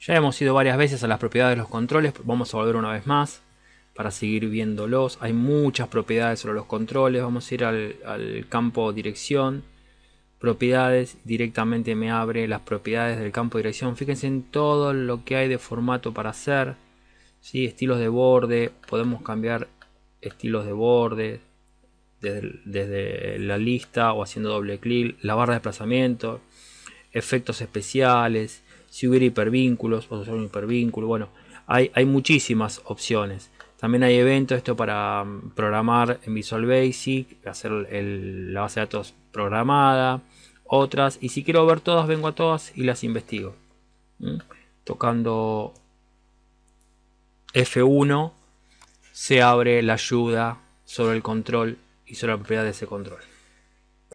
Ya hemos ido varias veces a las propiedades de los controles, vamos a volver una vez más para seguir viéndolos. Hay muchas propiedades sobre los controles, vamos a ir al, campo dirección, propiedades, directamente me abre las propiedades del campo dirección. Fíjense en todo lo que hay de formato para hacer, ¿sí? estilos de borde, podemos cambiar estilos de borde desde la lista o haciendo doble clic, la barra de desplazamiento, efectos especiales, si hubiera hipervínculos, o usar un hipervínculo, bueno, hay, hay muchísimas opciones. También hay eventos, esto para mm, programar en Visual Basic, hacer la base de datos programada, otras. Y si quiero ver todas, vengo a todas y las investigo. Tocando F1 se abre la ayuda sobre el control y sobre la propiedad de ese control.